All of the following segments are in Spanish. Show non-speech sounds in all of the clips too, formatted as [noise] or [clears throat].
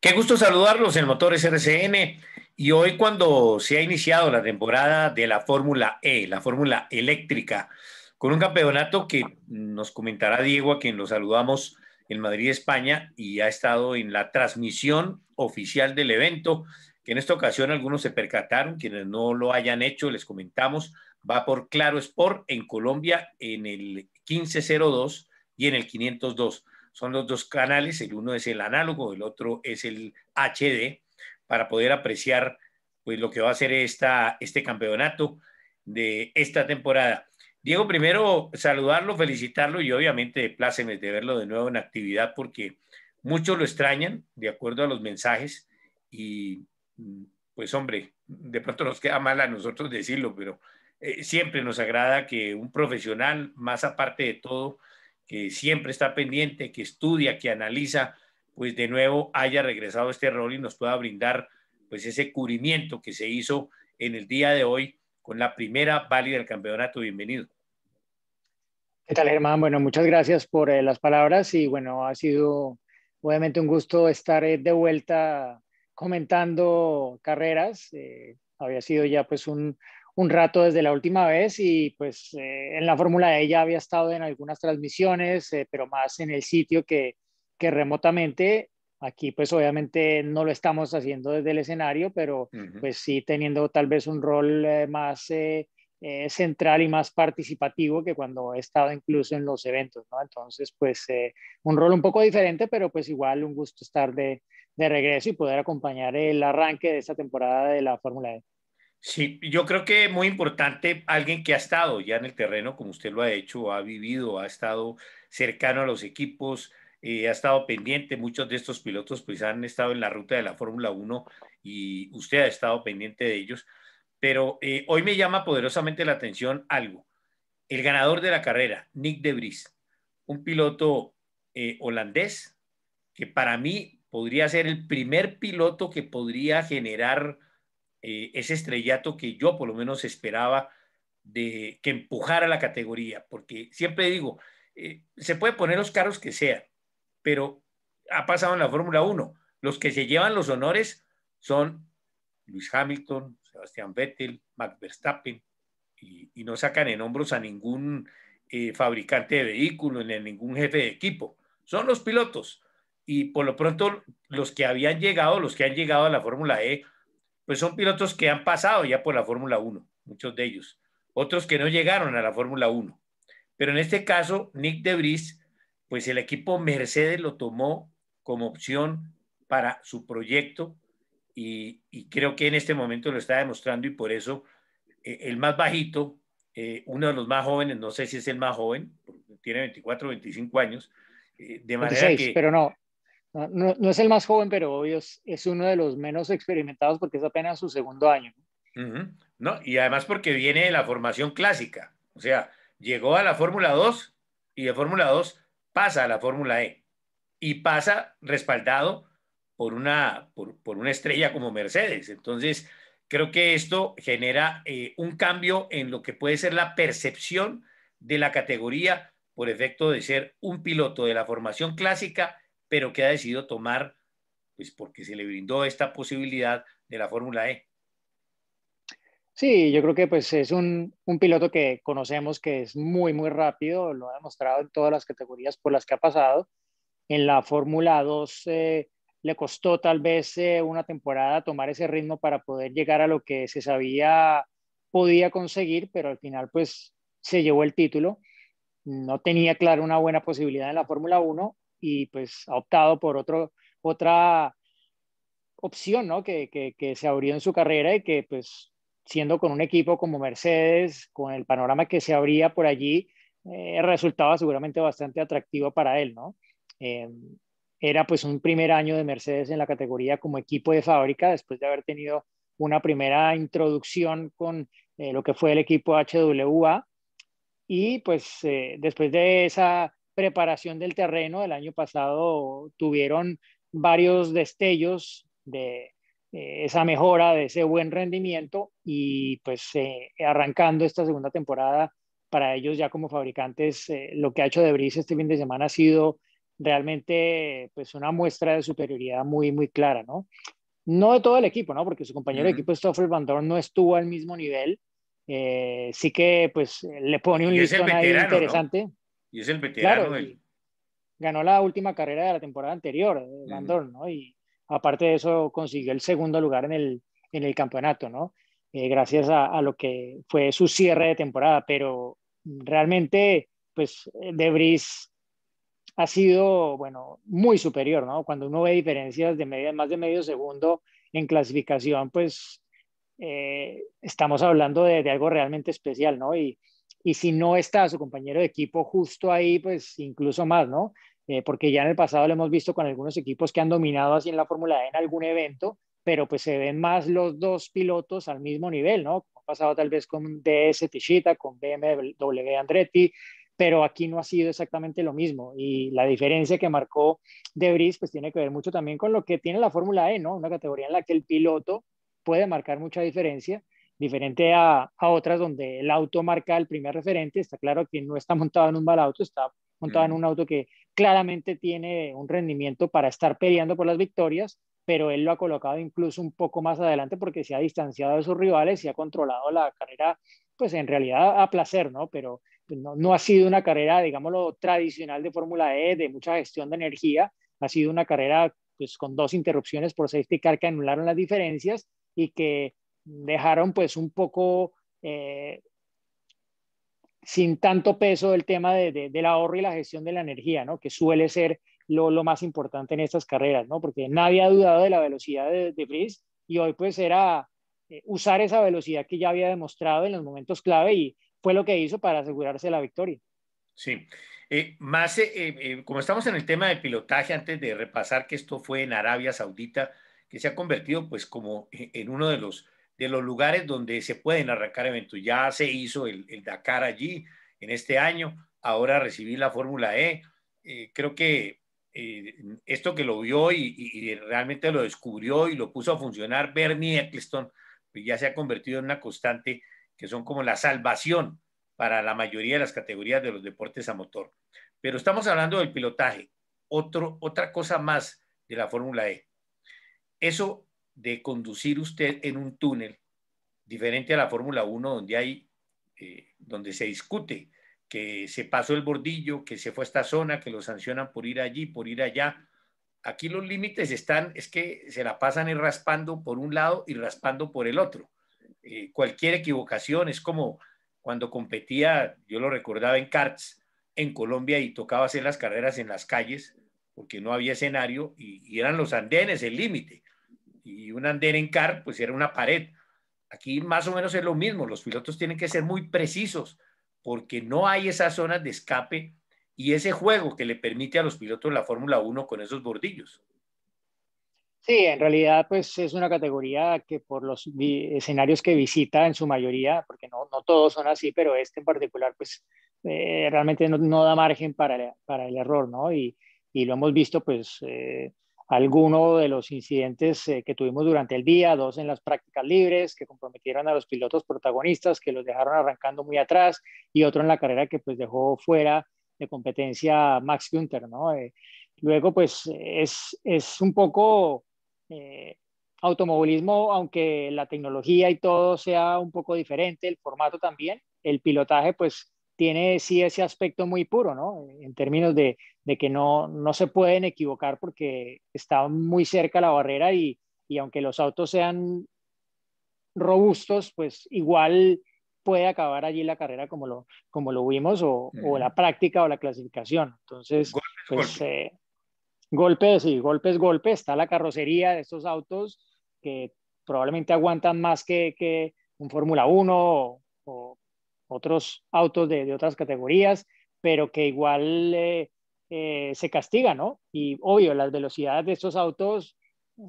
Qué gusto saludarlos en Motores RCN. Y hoy cuando se ha iniciado la temporada de la Fórmula E, la Fórmula Eléctrica, con un campeonato que nos comentará Diego, a quien lo saludamos en Madrid, España, y ha estado en la transmisión oficial del evento, que en esta ocasión algunos se percataron, quienes no lo hayan hecho, les comentamos, va por Claro Sport en Colombia en el 1502 y en el 502. Son los dos canales, el uno es el análogo, el otro es el HD, para poder apreciar pues, lo que va a ser esta, este campeonato de esta temporada. Diego, primero saludarlo, felicitarlo y obviamente pláceme de verlo de nuevo en actividad porque muchos lo extrañan de acuerdo a los mensajes y pues hombre, de pronto nos queda mal a nosotros decirlo, pero eh, siempre nos agrada que un profesional, más aparte de todo, que siempre está pendiente, que estudia, que analiza, pues de nuevo haya regresado a este rol y nos pueda brindar pues ese cubrimiento que se hizo en el día de hoy con la primera válida del campeonato. Bienvenido. ¿Qué tal, Germán? Bueno, muchas gracias por eh, las palabras y bueno, ha sido obviamente un gusto estar eh, de vuelta comentando carreras. Eh, había sido ya pues un, un rato desde la última vez y pues eh, en la fórmula E ella había estado en algunas transmisiones, eh, pero más en el sitio que, que, remotamente. Aquí pues obviamente no lo estamos haciendo desde el escenario, pero pues sí teniendo tal vez un rol eh, más central y más participativo que cuando he estado incluso en los eventos, Entonces pues un rol un poco diferente, pero pues igual un gusto estar de, de regreso y poder acompañar el arranque de esta temporada de la Fórmula E. Sí, yo creo que es muy importante alguien que ha estado ya en el terreno, como usted lo ha hecho, ha vivido, ha estado cercano a los equipos, eh, ha estado pendiente. Muchos de estos pilotos pues han estado en la ruta de la Fórmula 1 y usted ha estado pendiente de ellos. Pero eh, hoy me llama poderosamente la atención algo. El ganador de la carrera, Nick de Vries, un piloto eh, holandés que para mí podría ser el primer piloto que podría generar eh, ese estrellato que yo por lo menos esperaba de que empujara la categoría, porque siempre digo, eh, se puede poner los carros que sean, pero ha pasado en la Fórmula 1, los que se llevan los honores son Luis Hamilton, Sebastián Vettel, Max Verstappen, y, no sacan en hombros a ningún eh, fabricante de vehículos, ni a ningún jefe de equipo, son los pilotos. Y por lo pronto, los que habían llegado, los que han llegado a la Fórmula E, pues son pilotos que han pasado ya por la Fórmula 1, muchos de ellos. Otros que no llegaron a la Fórmula 1. Pero en este caso, Nick de Vries, pues el equipo Mercedes lo tomó como opción para su proyecto y, creo que en este momento lo está demostrando y por eso eh, el más bajito, eh, uno de los más jóvenes, no sé si es el más joven, tiene 24 o 25 años, eh, de manera que... Pero no, no, es el más joven, pero obvio es, uno de los menos experimentados porque es apenas su segundo año. No, y además porque viene de la formación clásica. O sea, llegó a la Fórmula 2 y de Fórmula 2 pasa a la Fórmula E. Y pasa respaldado por una, por, una estrella como Mercedes. Entonces, creo que esto genera eh, un cambio en lo que puede ser la percepción de la categoría por efecto de ser un piloto de la formación clásica pero que ha decidido tomar, pues porque se le brindó esta posibilidad de la Fórmula E. Sí, yo creo que pues es un, piloto que conocemos que es muy, muy rápido, lo ha demostrado en todas las categorías por las que ha pasado. En la Fórmula 2 eh, le costó tal vez eh, una temporada tomar ese ritmo para poder llegar a lo que se sabía podía conseguir, pero al final pues se llevó el título. No tenía claro una buena posibilidad en la Fórmula 1 y pues ha optado por otra opción que, se abrió en su carrera y que pues siendo con un equipo como Mercedes, con el panorama que se abría por allí, eh, resultaba seguramente bastante atractivo para él, ¿no? Eh, era pues un primer año de Mercedes en la categoría como equipo de fábrica, después de haber tenido una primera introducción con eh, lo que fue el equipo HWA, y pues después de esa preparación del terreno. El año pasado tuvieron varios destellos de eh, esa mejora, de ese buen rendimiento y pues eh, arrancando esta segunda temporada para ellos ya como fabricantes, eh, lo que ha hecho Debris este fin de semana ha sido realmente pues una muestra de superioridad muy, muy clara, ¿no? No de todo el equipo, ¿no? Porque su compañero de equipo, Stoffel Van no estuvo al mismo nivel. sí que pues le pone un listón ahí interesante. Y es el veterano. Ganó la última carrera de la temporada anterior, Van eh, ¿no? Y aparte de eso, consiguió el segundo lugar en el, en el campeonato, ¿no? Eh, gracias a, lo que fue su cierre de temporada, pero realmente, pues, eh, Debris ha sido, bueno, muy superior, ¿no? Cuando uno ve diferencias de media, más de medio segundo en clasificación, pues estamos hablando de, de, algo realmente especial, ¿no? Y, y si no está su compañero de equipo justo ahí, pues incluso más, ¿no? Eh, porque ya en el pasado lo hemos visto con algunos equipos que han dominado así en la Fórmula E en algún evento, pero pues se ven más los dos pilotos al mismo nivel, ¿no? ha pasado tal vez con DS Tichita, con BMW Andretti, pero aquí no ha sido exactamente lo mismo. Y la diferencia que marcó De pues tiene que ver mucho también con lo que tiene la Fórmula E, ¿no? Una categoría en la que el piloto puede marcar mucha diferencia diferente a, a, otras donde el auto marca el primer referente, está claro que no está montado en un mal auto, está montado en un auto que claramente tiene un rendimiento para estar peleando por las victorias, pero él lo ha colocado incluso un poco más adelante porque se ha distanciado de sus rivales y ha controlado la carrera, pues en realidad a placer, ¿no? Pero pues, no, no ha sido una carrera, digámoslo, tradicional de Fórmula E, de mucha gestión de energía, ha sido una carrera pues con dos interrupciones por safety car que anularon las diferencias y que dejaron pues un poco eh, sin tanto peso el tema de, de, del ahorro y la gestión de la energía, ¿no? que suele ser lo, lo, más importante en estas carreras, ¿no? porque nadie ha dudado de la velocidad de, de y hoy pues era eh, usar esa velocidad que ya había demostrado en los momentos clave y fue lo que hizo para asegurarse la victoria. Sí. Eh, más, como estamos en el tema de pilotaje, antes de repasar que esto fue en Arabia Saudita, que se ha convertido pues como en uno de los de los lugares donde se pueden arrancar eventos. Ya se hizo el, Dakar allí en este año, ahora recibí la Fórmula E. Eh, creo que eh, esto que lo vio y, realmente lo descubrió y lo puso a funcionar, Bernie Eccleston, pues ya se ha convertido en una constante que son como la salvación para la mayoría de las categorías de los deportes a motor. Pero estamos hablando del pilotaje, Otro, otra cosa más de la Fórmula E. Eso de conducir usted en un túnel, diferente a la Fórmula 1 donde hay, eh, donde se discute que se pasó el bordillo, que se fue esta zona, que lo sancionan por ir allí, por ir allá. Aquí los límites están, es que se la pasan ir raspando por un lado y raspando por el otro. Eh, cualquier equivocación es como cuando competía, yo lo recordaba en karts en Colombia y tocaba hacer las carreras en las calles porque no había escenario y eran los andenes el límite y un andén en car, pues era una pared. Aquí más o menos es lo mismo, los pilotos tienen que ser muy precisos porque no hay esas zonas de escape y ese juego que le permite a los pilotos la Fórmula 1 con esos bordillos. Sí, en realidad pues es una categoría que por los escenarios que visita en su mayoría, porque no, no todos son así, pero este en particular pues eh, realmente no, no, da margen para, para el error, ¿no? Y, y lo hemos visto pues eh, alguno de los incidentes eh, que tuvimos durante el día, dos en las prácticas libres que comprometieron a los pilotos protagonistas que los dejaron arrancando muy atrás y otro en la carrera que pues dejó fuera de competencia Max Günther, ¿no? Eh, luego pues es, es un poco eh, automovilismo, aunque la tecnología y todo sea un poco diferente, el formato también, el pilotaje pues tiene sí ese aspecto muy puro, ¿no? En términos de, de que no, no se pueden equivocar porque está muy cerca la barrera y, y aunque los autos sean robustos, pues igual puede acabar allí la carrera como lo, como lo vimos, o, o la práctica o la clasificación. Entonces, pues, golpes y eh, golpes, golpe, está la carrocería de estos autos que probablemente aguantan más que, que un Fórmula 1 o, o, otros autos de, otras categorías, pero que igual eh, eh, se castiga, ¿no? Y obvio, las velocidades de estos autos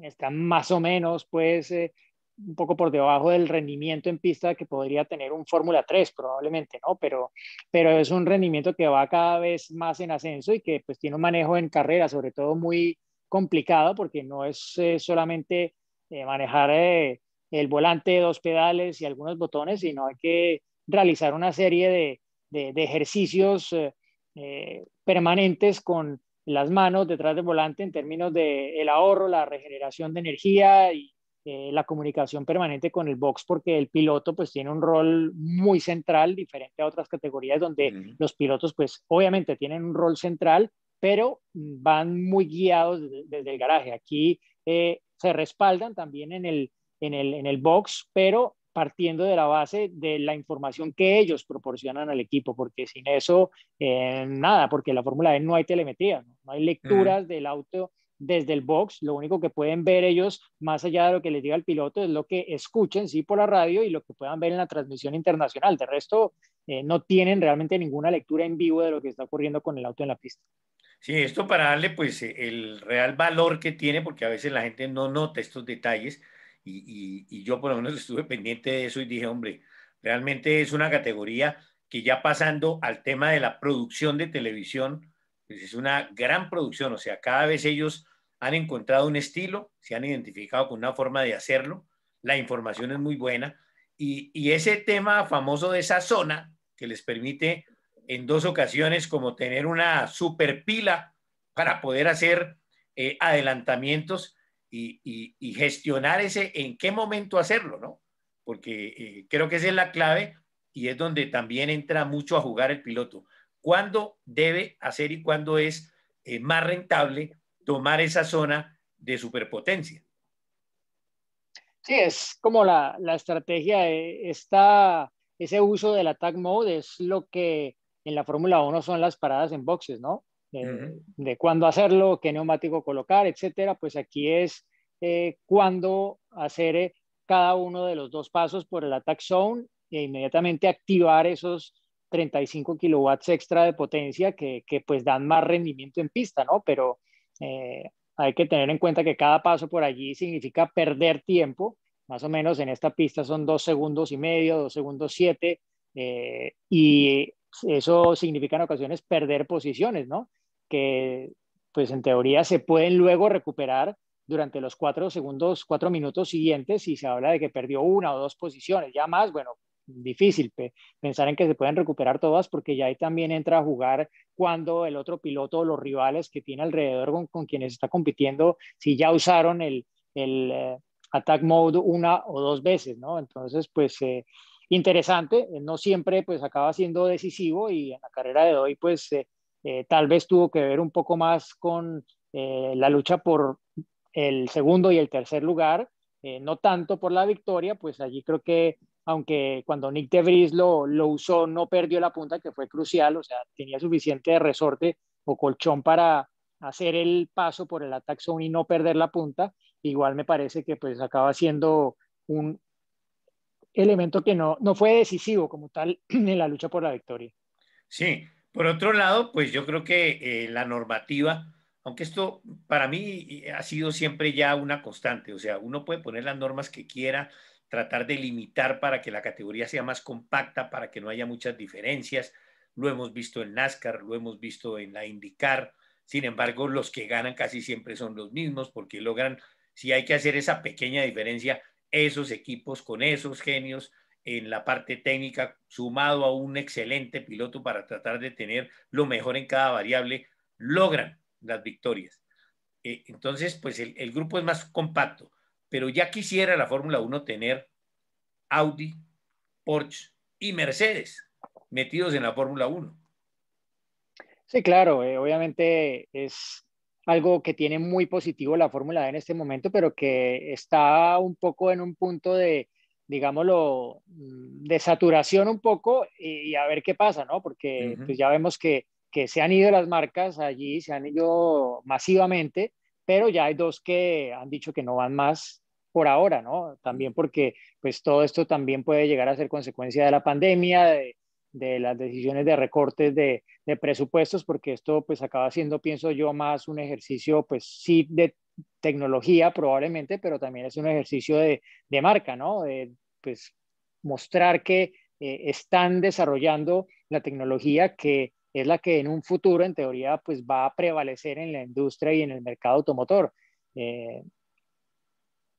están más o menos, pues, eh, un poco por debajo del rendimiento en pista que podría tener un Fórmula 3 probablemente, ¿no? Pero, pero es un rendimiento que va cada vez más en ascenso y que pues tiene un manejo en carrera, sobre todo muy complicado, porque no es solamente manejar el volante, dos pedales y algunos botones, sino hay que realizar una serie de, ejercicios eh, eh, permanentes con las manos detrás del volante en términos de el ahorro, la regeneración de energía y eh, la comunicación permanente con el box, porque el piloto pues tiene un rol muy central, diferente a otras categorías donde los pilotos pues obviamente tienen un rol central, pero van muy guiados desde, el garaje. Aquí se respaldan también en el, en el, en el box, pero partiendo de la base de la información que ellos proporcionan al equipo, porque sin eso, eh, nada, porque la Fórmula E no hay telemetría, no, hay mm. lecturas del auto desde el box, lo único que pueden ver ellos, más allá de lo que les diga el piloto, es lo que escuchen, sí, por la radio y lo que puedan ver en la transmisión internacional. De resto, eh, no tienen realmente ninguna lectura en vivo de lo que está ocurriendo con el auto en la pista. Sí, esto para darle pues el real valor que tiene, porque a veces la gente no nota estos detalles y, yo por lo menos estuve pendiente de eso y dije, hombre, realmente es una categoría que ya pasando al tema de la producción de televisión, pues es una gran producción, o sea, cada vez ellos han encontrado un estilo, se han identificado con una forma de hacerlo, la información es muy buena y, ese tema famoso de esa zona que les permite en dos ocasiones como tener una super pila para poder hacer eh, adelantamientos, y, gestionar ese en qué momento hacerlo, ¿no? Porque eh, creo que esa es la clave y es donde también entra mucho a jugar el piloto. ¿Cuándo debe hacer y cuándo es eh, más rentable tomar esa zona de superpotencia? Sí, es como la, estrategia, eh, está, ese uso del attack mode es lo que en la Fórmula 1 son las paradas en boxes, ¿no? de cuándo hacerlo, qué neumático colocar, etcétera, pues aquí es eh, cuándo hacer eh, cada uno de los dos pasos por el attack zone e inmediatamente activar esos 35 kilowatts extra de potencia que, que pues dan más rendimiento en pista, ¿no? Pero eh, hay que tener en cuenta que cada paso por allí significa perder tiempo, más o menos en esta pista son dos segundos y medio, dos segundos siete, eh, y eso significa en ocasiones perder posiciones, ¿no? que pues en teoría se pueden luego recuperar durante los cuatro segundos, cuatro minutos siguientes y se habla de que perdió una o dos posiciones, ya más, bueno, difícil pensar en que se pueden recuperar todas porque ya ahí también entra a jugar cuando el otro piloto o los rivales que tiene alrededor con, quienes está compitiendo, si ya usaron el, el eh, attack mode una o dos veces, ¿no? Entonces, pues eh, interesante, no siempre pues acaba siendo decisivo y en la carrera de hoy pues... Eh, eh, tal vez tuvo que ver un poco más con eh, la lucha por el segundo y el tercer lugar, eh, no tanto por la victoria, pues allí creo que aunque cuando Nick de lo, usó, no perdió la punta, que fue crucial, o sea, tenía suficiente resorte o colchón para hacer el paso por el ataxón y no perder la punta, igual me parece que pues acaba siendo un elemento que no, no fue decisivo como tal [clears throat] en la lucha por la victoria. Sí, por otro lado, pues yo creo que eh, la normativa, aunque esto para mí ha sido siempre ya una constante, o sea, uno puede poner las normas que quiera, tratar de limitar para que la categoría sea más compacta, para que no haya muchas diferencias. Lo hemos visto en NASCAR, lo hemos visto en la IndyCar. Sin embargo, los que ganan casi siempre son los mismos porque logran, si hay que hacer esa pequeña diferencia, esos equipos con esos genios en la parte técnica, sumado a un excelente piloto para tratar de tener lo mejor en cada variable, logran las victorias. Eh, entonces, pues el, grupo es más compacto, pero ya quisiera la Fórmula 1 tener Audi, Porsche y Mercedes metidos en la Fórmula 1. Sí, claro, eh, obviamente es algo que tiene muy positivo la Fórmula e en este momento, pero que está un poco en un punto de, digámoslo, mm, de saturación un poco y, a ver qué pasa, ¿no? Porque pues ya vemos que, que, se han ido las marcas allí, se han ido masivamente, pero ya hay dos que han dicho que no van más por ahora, ¿no? También porque pues todo esto también puede llegar a ser consecuencia de la pandemia, de, las decisiones de recortes de, de, presupuestos, porque esto pues acaba siendo, pienso yo, más un ejercicio pues sí de tecnología probablemente, pero también es un ejercicio de, marca, ¿no? pues mostrar que eh, están desarrollando la tecnología que es la que en un futuro, en teoría, pues va a prevalecer en la industria y en el mercado automotor. Eh,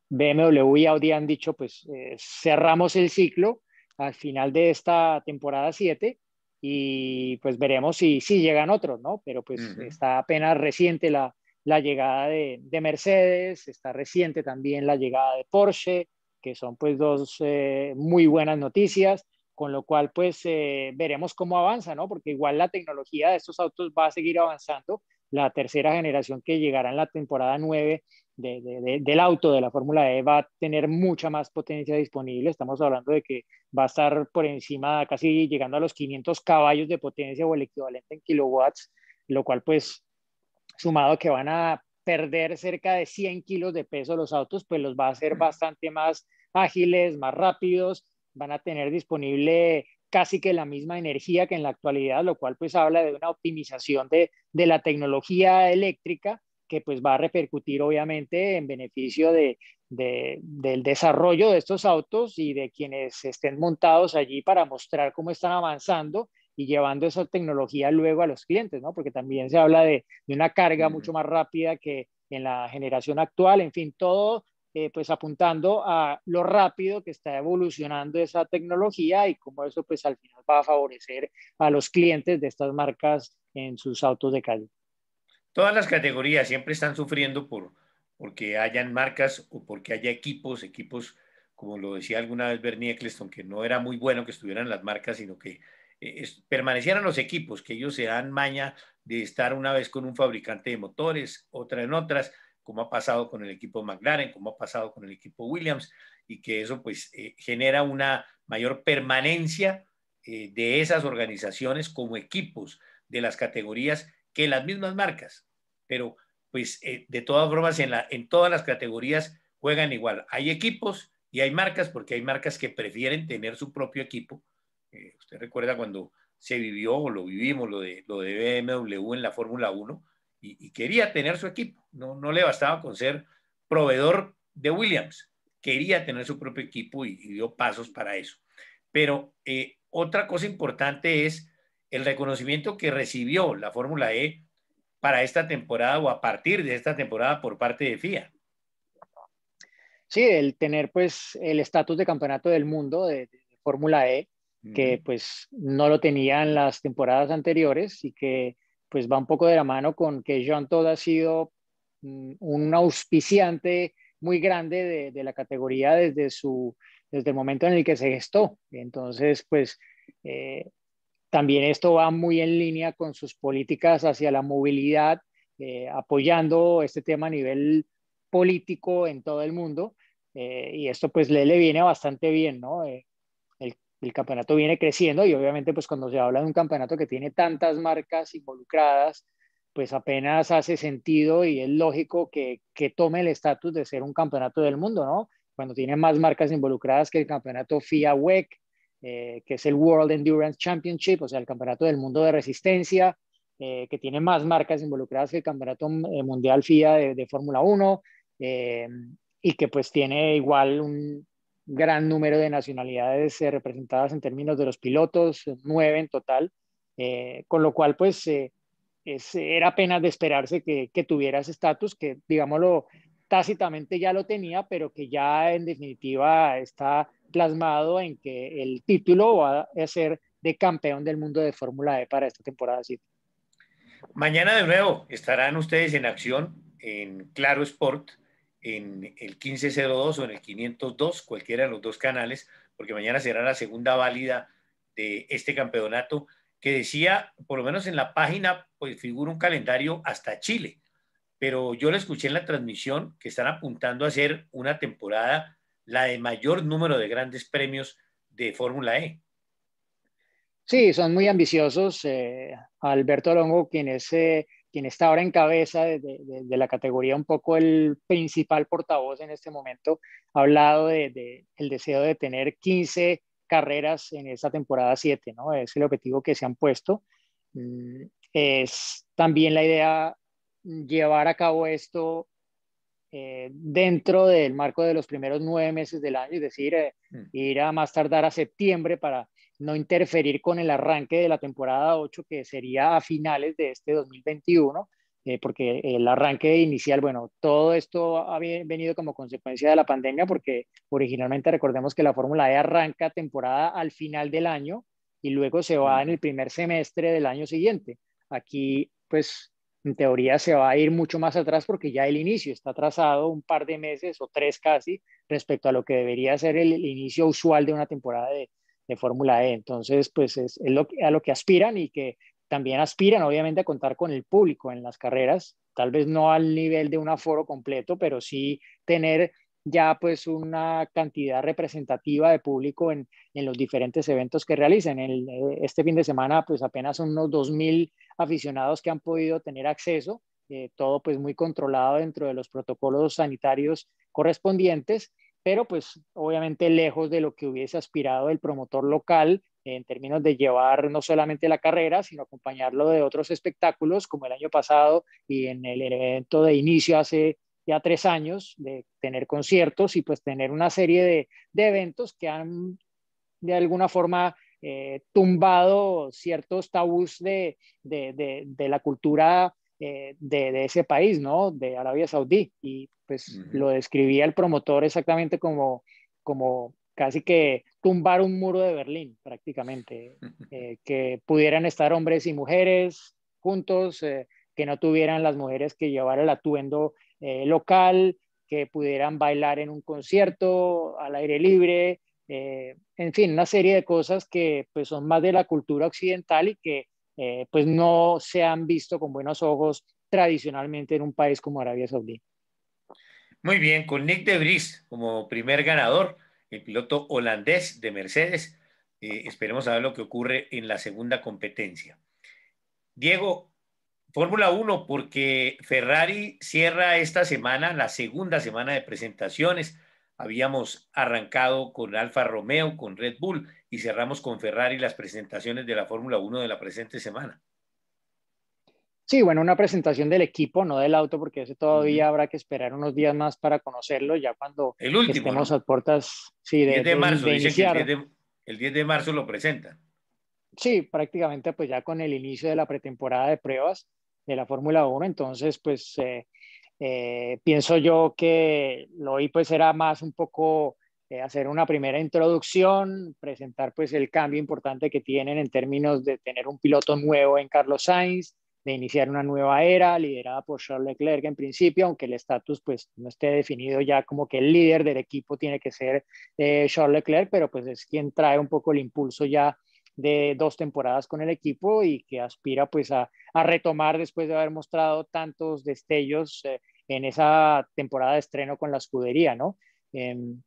BMW y Audi han dicho, pues eh, cerramos el ciclo al final de esta temporada 7 y pues veremos si, si llegan otros, ¿no? Pero pues está apenas reciente la, la llegada de, Mercedes, está reciente también la llegada de Porsche, que son pues dos eh, muy buenas noticias, con lo cual pues eh, veremos cómo avanza, ¿no? Porque igual la tecnología de estos autos va a seguir avanzando. La tercera generación que llegará en la temporada 9 del auto de la Fórmula E va a tener mucha más potencia disponible. Estamos hablando de que va a estar por encima, casi llegando a los 500 caballos de potencia o el equivalente en kilowatts, lo cual pues sumado que van a perder cerca de 100 kilos de peso los autos, pues los va a hacer bastante más ágiles, más rápidos, van a tener disponible casi que la misma energía que en la actualidad, lo cual pues habla de una optimización de, la tecnología eléctrica que pues va a repercutir obviamente en beneficio del desarrollo de estos autos y de quienes estén montados allí para mostrar cómo están avanzando y llevando esa tecnología luego a los clientes, ¿no? Porque también se habla de, de una carga mucho más rápida que en la generación actual, en fin, todo eh, pues apuntando a lo rápido que está evolucionando esa tecnología y cómo eso pues al final va a favorecer a los clientes de estas marcas en sus autos de calle. Todas las categorías siempre están sufriendo por porque hayan marcas o porque haya equipos, equipos como lo decía alguna vez Bernie Eccleston, que no era muy bueno que estuvieran las marcas, sino que eh, es, los equipos, que ellos se dan maña de estar una vez con un fabricante de motores, otra en otras, como ha pasado con el equipo McLaren, como ha pasado con el equipo Williams, y que eso pues eh, genera una mayor permanencia eh, de esas organizaciones como equipos de las categorías que las mismas marcas. Pero pues de todas formas en, la, en todas las categorías juegan igual. Hay equipos y hay marcas porque hay marcas que prefieren tener su propio equipo eh, usted recuerda cuando se vivió o lo vivimos lo de, lo de BMW en la Fórmula 1 y, quería tener su equipo. No, no le bastaba con ser proveedor de Williams. Quería tener su propio equipo y, dio pasos para eso. Pero eh, otra cosa importante es el reconocimiento que recibió la Fórmula E para esta temporada o a partir de esta temporada por parte de FIA. Sí, el tener pues el estatus de campeonato del mundo de Fórmula E que pues no lo tenían las temporadas anteriores y que pues va un poco de la mano con que John Todd ha sido mm, un auspiciante muy grande de, la categoría desde, su, desde el momento en el que se gestó. Entonces, pues eh, también esto va muy en línea con sus políticas hacia la movilidad, eh, apoyando este tema a nivel político en todo el mundo. Eh, y esto pues le, le viene bastante bien, ¿no? el campeonato viene creciendo y obviamente pues cuando se habla de un campeonato que tiene tantas marcas involucradas, pues apenas hace sentido y es lógico que, tome el estatus de ser un campeonato del mundo, ¿no? Cuando tiene más marcas involucradas que el campeonato FIA WEC, eh, que es el World Endurance Championship, o sea, el campeonato del mundo de resistencia, eh, que tiene más marcas involucradas que el campeonato eh, mundial FIA de, Fórmula 1, y que pues tiene igual un, gran número de nacionalidades eh, representadas en términos de los pilotos, eh, nueve en total, eh, con lo cual pues era apenas de esperarse que, que tuviera ese estatus que, digámoslo, tácitamente ya lo tenía, pero que ya en definitiva está plasmado en que el título va a ser de campeón del mundo de Fórmula E para esta temporada Mañana de nuevo estarán ustedes en acción en Claro Sport en el 1502 o en el 502, cualquiera de los dos canales, porque mañana será la segunda válida de este campeonato, que decía, por lo menos en la página, pues figura un calendario hasta Chile, pero yo lo escuché en la transmisión que están apuntando a hacer una temporada la de mayor número de grandes premios de Fórmula E. Sí, son muy ambiciosos. Eh, Alberto Longo, quien es... Eh, quien está ahora en cabeza de, la categoría, un poco el principal portavoz en este momento, ha hablado del de, el deseo de tener 15 carreras en esta temporada 7, ¿no? Es el objetivo que se han puesto. Mm, es también la idea llevar a cabo esto eh, dentro del marco de los primeros nueve meses del año, es decir, eh, mm. ir a más tardar a septiembre para no interferir con el arranque de la temporada 8, que sería a finales de este 2021, eh, porque el arranque inicial, bueno, todo esto ha venido como consecuencia de la pandemia, porque originalmente recordemos que la Fórmula E arranca temporada al final del año y luego se va en el primer semestre del año siguiente. Aquí, pues, en teoría se va a ir mucho más atrás porque ya el inicio está trazado un par de meses o tres casi respecto a lo que debería ser el inicio usual de una temporada de, Fórmula E. Entonces, pues es, lo, a lo que aspiran y que también aspiran obviamente a contar con el público en las carreras, tal vez no al nivel de un aforo completo, pero sí tener ya pues una cantidad representativa de público en, los diferentes eventos que realicen. en eh, este fin de semana pues apenas son unos 2.000 aficionados que han podido tener acceso, eh, todo pues muy controlado dentro de los protocolos sanitarios correspondientes pero pues obviamente lejos de lo que hubiese aspirado el promotor local en términos de llevar no solamente la carrera, sino acompañarlo de otros espectáculos, como el año pasado y en el evento de inicio hace ya tres años, de tener conciertos y pues tener una serie de, eventos que han de alguna forma eh, tumbado ciertos tabús de, de la cultura eh, de, ese país, ¿no? De Arabia Saudí. Y pues lo describía el promotor exactamente como, como casi que tumbar un muro de Berlín, prácticamente. [laughs] Eh, que pudieran estar hombres y mujeres juntos, eh, que no tuvieran las mujeres que llevar el atuendo local, que pudieran bailar en un concierto al aire libre. en fin, una serie de cosas que pues, son más de la cultura occidental y que eh, pues no se han visto con buenos ojos tradicionalmente en un país como Arabia Saudí. Muy bien, con Nick de Vries como primer ganador, el piloto holandés de Mercedes. Eh, esperemos a ver lo que ocurre en la segunda competencia. Diego, Fórmula 1, porque Ferrari cierra esta semana, la segunda semana de presentaciones Habíamos arrancado con Alfa Romeo, con Red Bull y cerramos con Ferrari las presentaciones de la Fórmula 1 de la presente semana. Sí, bueno, una presentación del equipo, no del auto, porque ese todavía habrá que esperar unos días más para conocerlo, ya cuando el último, estemos a puertas sí, el 10 de, marzo, El 10 de, marzo lo presenta. Sí, prácticamente pues ya con el inicio de la pretemporada de pruebas de la Fórmula 1, entonces pues eh, eh, pienso yo que lo hoy pues era más un poco eh, hacer una primera introducción, presentar pues el cambio importante que tienen en términos de tener un piloto nuevo en Carlos Sainz, de iniciar una nueva era liderada por Charles Leclerc en principio, aunque el estatus pues no esté definido ya como que el líder del equipo tiene que ser eh, Charles Leclerc, pero pues es quien trae un poco el impulso ya de dos temporadas con el equipo y que aspira pues a, a retomar después de haber mostrado tantos destellos eh, en esa temporada de estreno con la escudería, ¿no? Em,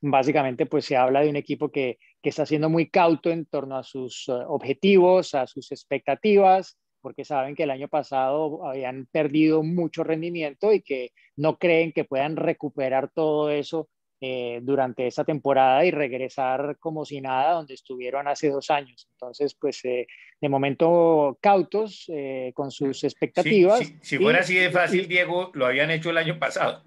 básicamente, pues se habla de un equipo que, que, está siendo muy cauto en torno a sus eh, objetivos, a sus expectativas, porque saben que el año pasado habían perdido mucho rendimiento y que no creen que puedan recuperar todo eso eh, durante esta temporada y regresar como si nada donde estuvieron hace dos años. Entonces, pues eh, de momento cautos eh, con sus expectativas. si fuera así de fácil, Diego, lo habían hecho el año pasado.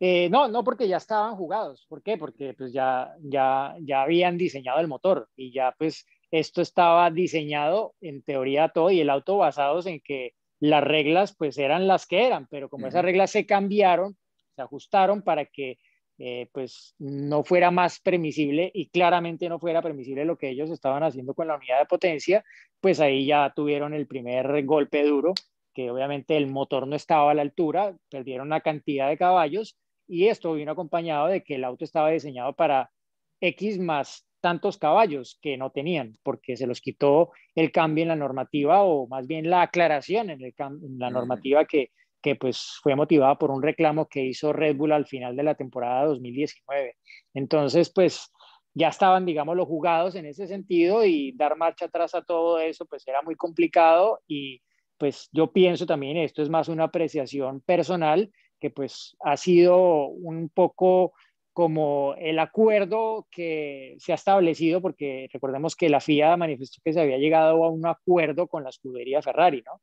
no, no porque ya estaban jugados. ¿Por qué? Porque pues ya, ya, ya habían diseñado el motor y ya pues esto estaba diseñado en teoría todo y el auto basados en que las reglas pues eran las que eran, pero como esas reglas se cambiaron, se ajustaron para que eh, pues no fuera más permisible y claramente no fuera permisible lo que ellos estaban haciendo con la unidad de potencia, pues ahí ya tuvieron el primer golpe duro, que obviamente el motor no estaba a la altura, perdieron la cantidad de caballos y esto vino acompañado de que el auto estaba diseñado para X más tantos caballos que no tenían, porque se los quitó el cambio en la normativa o más bien la aclaración en la normativa que que pues fue motivada por un reclamo que hizo Red Bull al final de la temporada 2019. Entonces, pues ya estaban, digamos, los jugados en ese sentido y dar marcha atrás a todo eso, pues era muy complicado y pues yo pienso también, esto es más una apreciación personal, que pues ha sido un poco como el acuerdo que se ha establecido, porque recordemos que la FIA manifestó que se había llegado a un acuerdo con la escudería Ferrari, ¿no?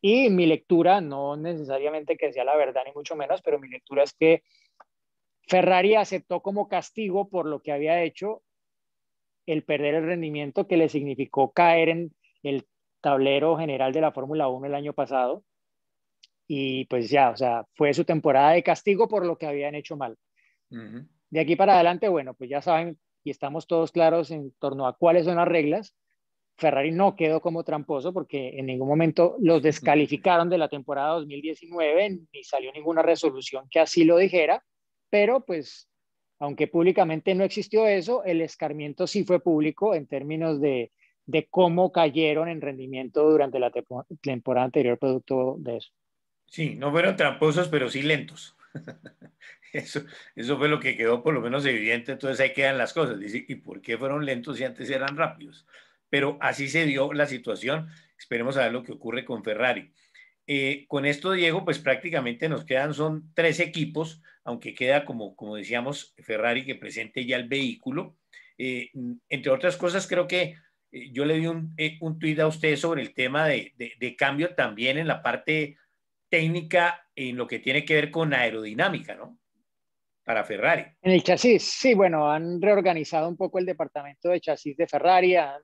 Y mi lectura, no necesariamente que sea la verdad ni mucho menos, pero mi lectura es que Ferrari aceptó como castigo por lo que había hecho el perder el rendimiento que le significó caer en el tablero general de la Fórmula 1 el año pasado. Y pues ya, o sea, fue su temporada de castigo por lo que habían hecho mal. De aquí para adelante, bueno, pues ya saben y estamos todos claros en torno a cuáles son las reglas. Ferrari no quedó como tramposo porque en ningún momento los descalificaron de la temporada 2019 ni salió ninguna resolución que así lo dijera, pero pues aunque públicamente no existió eso, el escarmiento sí fue público en términos de, cómo cayeron en rendimiento durante la temporada anterior producto de eso. Sí, no fueron tramposos, pero sí lentos. [laughs] Eso, eso fue lo que quedó por lo menos evidente, entonces ahí quedan las cosas. ¿y por qué fueron lentos si antes eran rápidos? pero así se dio la situación. Esperemos a ver lo que ocurre con Ferrari. Eh, con esto, Diego, pues prácticamente nos quedan, son tres equipos, aunque queda, como, como decíamos, Ferrari que presente ya el vehículo. Eh, entre otras cosas, creo que eh, yo le di un, un tuit a usted sobre el tema de, de, cambio también en la parte técnica, en lo que tiene que ver con aerodinámica, ¿no? Para Ferrari. En el chasis, sí, bueno, han reorganizado un poco el departamento de chasis de Ferrari, han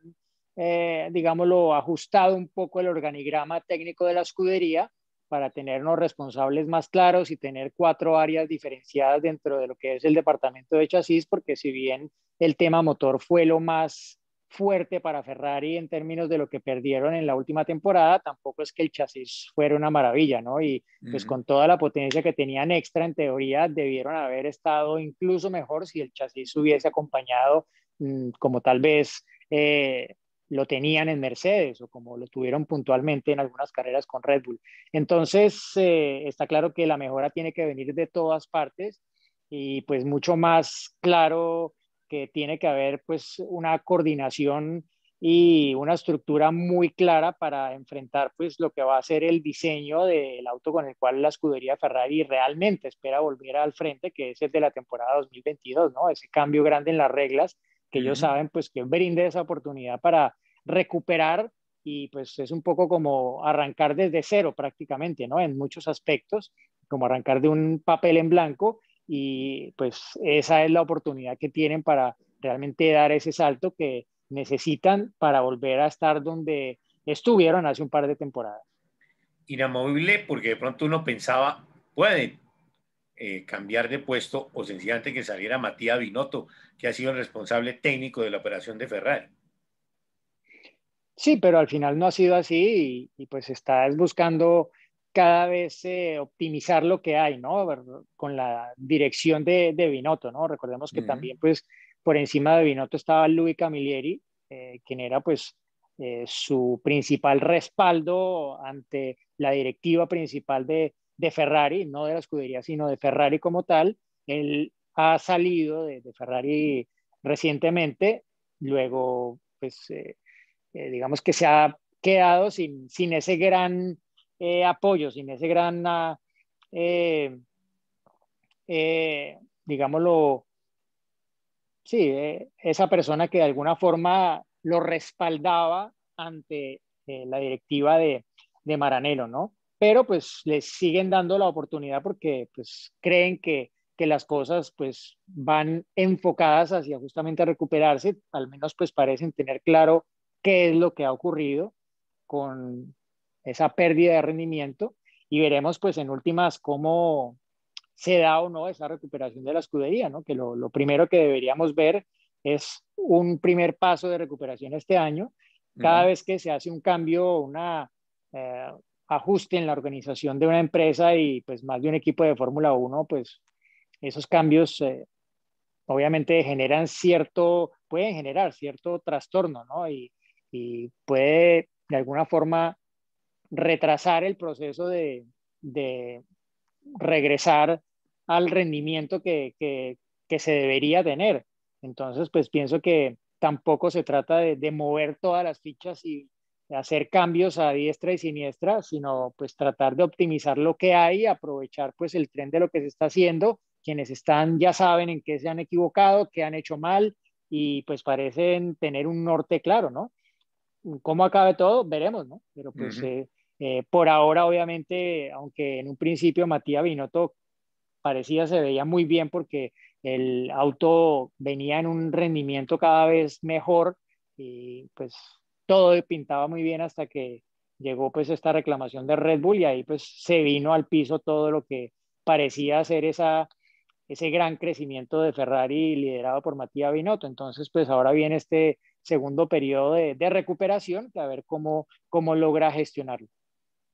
eh, digámoslo, ajustado un poco el organigrama técnico de la escudería para tenernos responsables más claros y tener cuatro áreas diferenciadas dentro de lo que es el departamento de chasis, porque si bien el tema motor fue lo más fuerte para Ferrari en términos de lo que perdieron en la última temporada, tampoco es que el chasis fuera una maravilla, ¿no? Y pues con toda la potencia que tenían extra, en teoría, debieron haber estado incluso mejor si el chasis hubiese acompañado mm, como tal vez eh, lo tenían en Mercedes o como lo tuvieron puntualmente en algunas carreras con Red Bull. Entonces, eh, está claro que la mejora tiene que venir de todas partes y pues mucho más claro que tiene que haber pues una coordinación y una estructura muy clara para enfrentar pues lo que va a ser el diseño del auto con el cual la escudería Ferrari realmente espera volver al frente, que es el de la temporada 2022, ¿no? Ese cambio grande en las reglas que ellos saben pues que brinde esa oportunidad para recuperar y pues es un poco como arrancar desde cero prácticamente, ¿no? En muchos aspectos, como arrancar de un papel en blanco y pues esa es la oportunidad que tienen para realmente dar ese salto que necesitan para volver a estar donde estuvieron hace un par de temporadas. Inamovible porque de pronto uno pensaba, pueden eh, cambiar de puesto o sencillamente que saliera Matías Binotto, que ha sido el responsable técnico de la operación de Ferrari. Sí, pero al final no ha sido así y, pues estás buscando cada vez eh, optimizar lo que hay, ¿no? Con la dirección de, de Binotto, ¿no? Recordemos que también, pues, por encima de Binotto estaba Luis Camilleri, eh, quien era, pues, eh, su principal respaldo ante la directiva principal de, Ferrari, no de la escudería, sino de Ferrari como tal. Él ha salido de, de Ferrari recientemente, luego, pues, eh, digamos que se ha quedado sin, ese gran eh, apoyo, sin ese gran, ah, eh, digámoslo, sí, esa persona que de alguna forma lo respaldaba ante la directiva de, Maranelo, ¿no? Pero pues les siguen dando la oportunidad porque pues creen que, las cosas pues van enfocadas hacia justamente recuperarse, al menos pues parecen tener claro qué es lo que ha ocurrido con esa pérdida de rendimiento y veremos pues en últimas cómo se da o no esa recuperación de la escudería, ¿no? Que lo, primero que deberíamos ver es un primer paso de recuperación este año. Cada vez que se hace un cambio, una eh, ajuste en la organización de una empresa y pues más de un equipo de Fórmula 1, pues esos cambios eh, obviamente generan cierto, pueden generar cierto trastorno, ¿no? Y, y puede de alguna forma retrasar el proceso de, regresar al rendimiento que, se debería tener. Entonces, pues pienso que tampoco se trata de, de mover todas las fichas y hacer cambios a diestra y siniestra, sino pues tratar de optimizar lo que hay, aprovechar pues el tren de lo que se está haciendo. Quienes están ya saben en qué se han equivocado, qué han hecho mal y pues parecen tener un norte claro, ¿no? cómo acabe todo, veremos, ¿no? Pero pues eh, eh, por ahora, obviamente, aunque en un principio Matías Binotto parecía, se veía muy bien porque el auto venía en un rendimiento cada vez mejor y pues todo pintaba muy bien hasta que llegó pues esta reclamación de Red Bull y ahí pues se vino al piso todo lo que parecía ser esa, ese gran crecimiento de Ferrari liderado por Matías Binotto. Entonces pues ahora viene este segundo periodo de, recuperación, a ver cómo, cómo logra gestionarlo.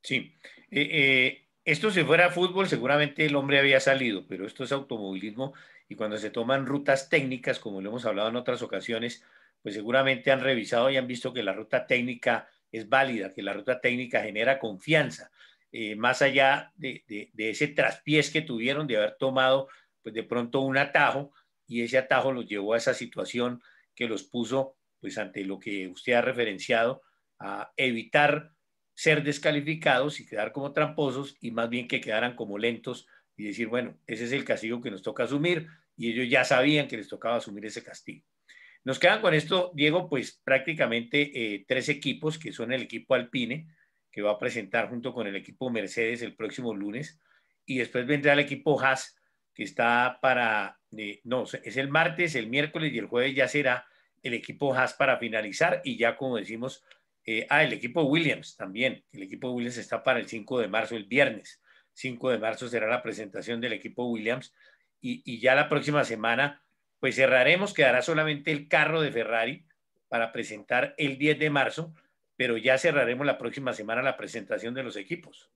Sí, eh, eh, esto si fuera fútbol seguramente el hombre había salido, pero esto es automovilismo y cuando se toman rutas técnicas, como lo hemos hablado en otras ocasiones, pues seguramente han revisado y han visto que la ruta técnica es válida, que la ruta técnica genera confianza, eh, más allá de, de, ese traspiés que tuvieron de haber tomado, pues de pronto un atajo, y ese atajo los llevó a esa situación que los puso pues ante lo que usted ha referenciado, a evitar ser descalificados y quedar como tramposos y más bien que quedaran como lentos y decir, bueno, ese es el castigo que nos toca asumir y ellos ya sabían que les tocaba asumir ese castigo. Nos quedan con esto, Diego, pues prácticamente eh, tres equipos, que son el equipo Alpine, que va a presentar junto con el equipo Mercedes el próximo lunes, y después vendrá el equipo Haas, que está para, eh, no, es el martes, el miércoles y el jueves ya será el equipo Haas para finalizar y ya como decimos, eh, ah, el equipo Williams también, el equipo Williams está para el 5 de marzo, el viernes 5 de marzo será la presentación del equipo Williams y, y ya la próxima semana pues cerraremos, quedará solamente el carro de Ferrari para presentar el 10 de marzo, pero ya cerraremos la próxima semana la presentación de los equipos.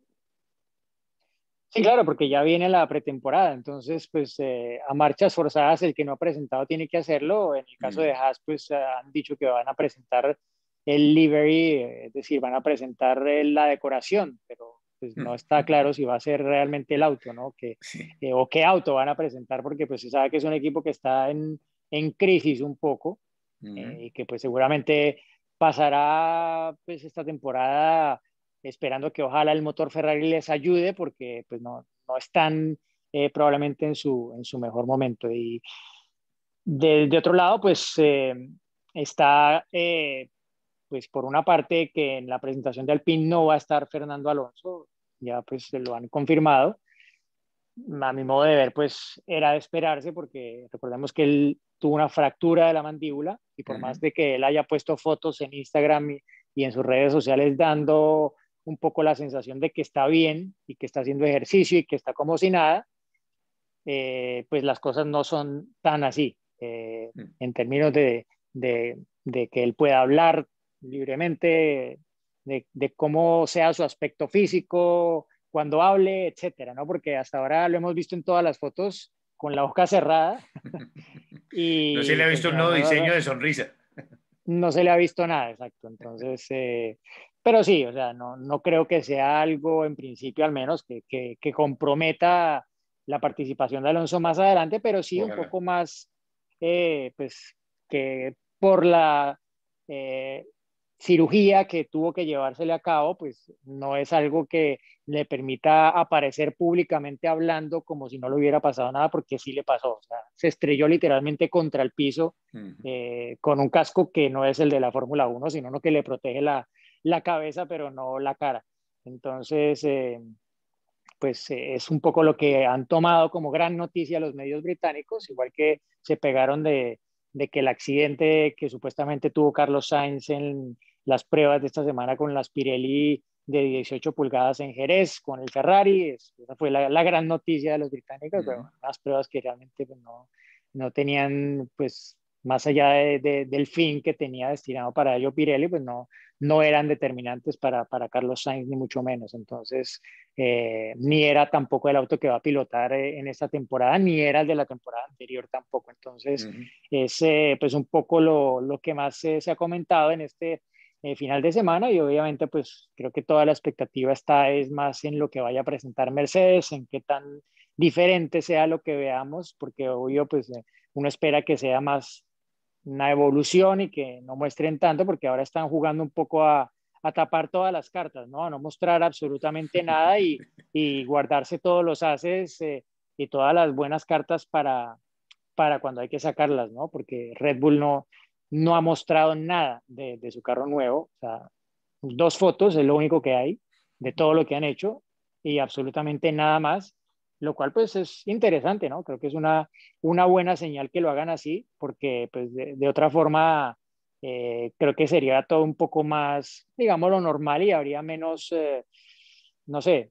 Sí, claro, porque ya viene la pretemporada, entonces pues eh, a marchas forzadas el que no ha presentado tiene que hacerlo. En el caso de mm. Haas pues han dicho que van a presentar el livery, eh, es decir, van a presentar eh, la decoración, pero pues, mm. no está claro si va a ser realmente el auto, ¿no? Que, o qué auto van a presentar, porque pues se sabe que es un equipo que está en, en crisis un poco mm. y que pues seguramente pasará pues esta temporada esperando que ojalá el motor Ferrari les ayude porque pues no, no están eh, probablemente en su, en su mejor momento. Y de, otro lado, pues eh, está, eh, pues por una parte que en la presentación de Alpine no va a estar Fernando Alonso, ya pues se lo han confirmado. A mi modo de ver, pues era de esperarse porque recordemos que él tuvo una fractura de la mandíbula y por más de que él haya puesto fotos en Instagram y en sus redes sociales dando un poco la sensación de que está bien y que está haciendo ejercicio y que está como si nada, eh, pues las cosas no son tan así, eh, mm. en términos de, de, que él pueda hablar libremente, de, cómo sea su aspecto físico, cuando hable, etcétera, ¿no? Porque hasta ahora lo hemos visto en todas las fotos con la boca cerrada. [laughs] y, no se le ha pues visto un nuevo diseño de sonrisa. No se le ha visto nada, exacto. Entonces, eh, pero sí, o sea, no, no creo que sea algo, en principio al menos, que, comprometa la participación de Alonso más adelante, pero sí un poco más, eh, pues, que por la eh, cirugía que tuvo que llevársele a cabo, pues no es algo que le permita aparecer públicamente hablando como si no le hubiera pasado nada, porque sí le pasó. se estrelló literalmente contra el piso eh, con un casco que no es el de la Fórmula 1, sino uno que le protege la, la cabeza, pero no la cara. Entonces, eh, pues eh, es un poco lo que han tomado como gran noticia los medios británicos, igual que se pegaron de, que el accidente que supuestamente tuvo Carlos Sainz en las pruebas de esta semana con las Pirelli de 18 pulgadas en Jerez con el Ferrari, esa fue la, gran noticia de los británicos, las pruebas que realmente pues, no, no tenían pues más allá de, del fin que tenía destinado para ello Pirelli, pues no, no eran determinantes para, para Carlos Sainz, ni mucho menos. Entonces, eh, ni era tampoco el auto que va a pilotar eh, en esta temporada, ni era el de la temporada anterior tampoco. Entonces, ese es eh, pues un poco lo, lo que más se, ha comentado en este final de semana y obviamente pues creo que toda la expectativa está es más en lo que vaya a presentar Mercedes, en qué tan diferente sea lo que veamos, porque obvio pues uno espera que sea más una evolución y que no muestren tanto, porque ahora están jugando un poco a, tapar todas las cartas, ¿no? A no mostrar absolutamente nada y, guardarse todos los haces eh, y todas las buenas cartas para, para cuando hay que sacarlas, ¿no? Porque Red Bull no, no ha mostrado nada de, su carro nuevo. dos fotos es lo único que hay de todo lo que han hecho y absolutamente nada más lo cual pues es interesante, ¿no? Creo que es una, una buena señal que lo hagan así, porque pues de, otra forma eh, creo que sería todo un poco más, digamos, lo normal y habría menos, eh, no sé,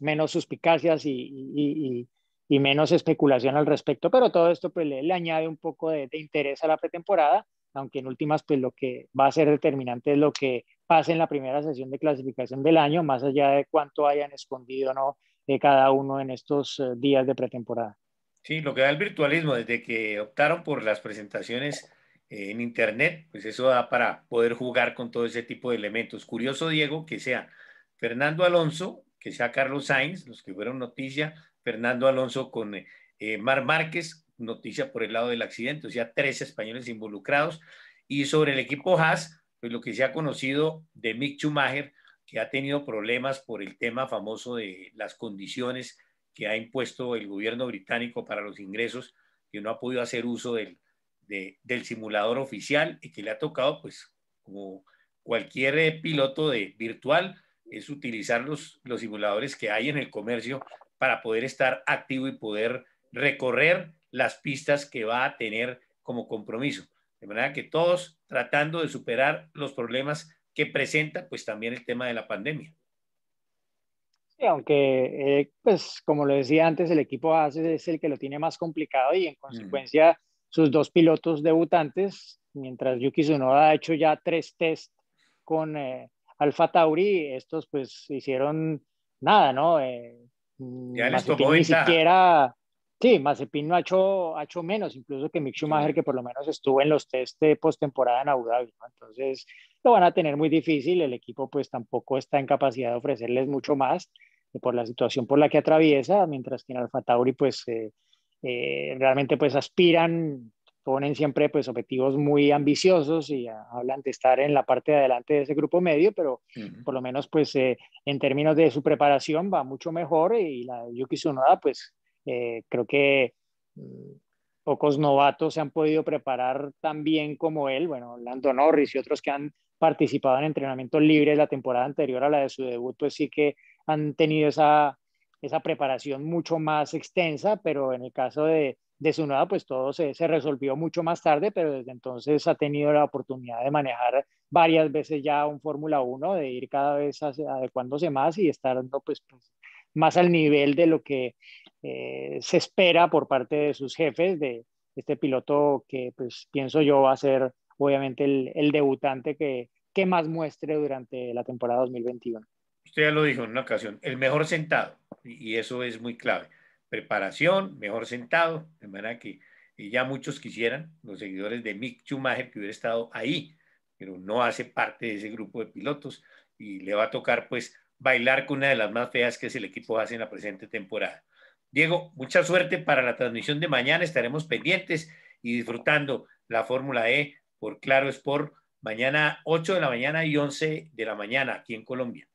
menos suspicacias y, menos especulación al respecto, pero todo esto pues le, añade un poco de, de, interés a la pretemporada, aunque en últimas pues lo que va a ser determinante es lo que pase en la primera sesión de clasificación del año, más allá de cuánto hayan escondido no de cada uno en estos eh, días de pretemporada. Sí, lo que da el virtualismo, desde que optaron por las presentaciones eh, en Internet, pues eso da para poder jugar con todo ese tipo de elementos. Curioso, Diego, que sea Fernando Alonso, que sea Carlos Sainz, los que fueron noticia, Fernando Alonso con eh, Mar Márquez, noticia por el lado del accidente, o sea, tres españoles involucrados. Y sobre el equipo Haas, pues lo que se ha conocido de Mick Schumacher, que ha tenido problemas por el tema famoso de las condiciones que ha impuesto el gobierno británico para los ingresos, que no ha podido hacer uso del, del simulador oficial y que le ha tocado, pues, como cualquier eh, piloto de virtual, es utilizar los, los simuladores que hay en el comercio para poder estar activo y poder recorrer las pistas que va a tener como compromiso. De manera que todos tratando de superar los problemas que presenta pues también el tema de la pandemia. Sí, aunque eh, pues como lo decía antes, el equipo hace es el que lo tiene más complicado y en consecuencia sus dos pilotos debutantes, mientras Yuki Tsunoda ha hecho ya tres test con eh, Alfa Tauri, estos pues hicieron nada, ¿no? Eh, ya les ni siquiera, sí, Mazepin no ha hecho, ha hecho menos, incluso que Mick Schumacher, que por lo menos estuvo en los test de postemporada en Abu Dhabi, ¿no? Entonces, lo van a tener muy difícil, el equipo pues tampoco está en capacidad de ofrecerles mucho más eh, por la situación por la que atraviesa, mientras que en Alfa Tauri pues eh, eh, realmente pues aspiran, ponen siempre pues objetivos muy ambiciosos y hablan de estar en la parte de adelante de ese grupo medio, pero por lo menos pues en términos de su preparación va mucho mejor y la Yuki Tsunoda pues creo que mm, pocos novatos se han podido preparar tan bien como él, bueno, Lando Norris y otros que han participado en entrenamientos libres la temporada anterior a la de su debut, pues sí que han tenido esa, preparación mucho más extensa, pero en el caso de, de nueva pues todo se, resolvió mucho más tarde, pero desde entonces ha tenido la oportunidad de manejar varias veces ya un Fórmula 1, de ir cada vez adecuándose más y estar pues, pues, más al nivel de lo que eh, se espera por parte de sus jefes, de este piloto que pues pienso yo va a ser obviamente el, debutante que, que más muestre durante la temporada 2021. Usted ya lo dijo en una ocasión, el mejor sentado, y eso es muy clave. Preparación, mejor sentado, de manera que ya muchos quisieran, los seguidores de Mick Schumacher, que hubiera estado ahí, pero no hace parte de ese grupo de pilotos y le va a tocar pues bailar con una de las más feas que es el equipo hace en la presente temporada. Diego, mucha suerte para la transmisión de mañana, estaremos pendientes y disfrutando la Fórmula E por Claro por mañana 8 de la mañana y 11 de la mañana aquí en Colombia.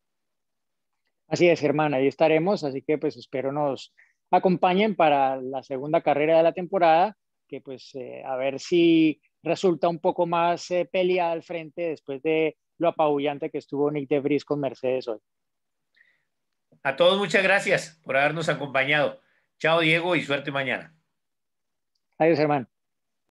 Así es, hermana. ahí estaremos, así que pues espero nos acompañen para la segunda carrera de la temporada, que pues eh, a ver si resulta un poco más eh, peleada al frente después de lo apabullante que estuvo Nick de Vries con Mercedes hoy. A todos muchas gracias por habernos acompañado. Chao Diego y suerte mañana. Adiós, hermano.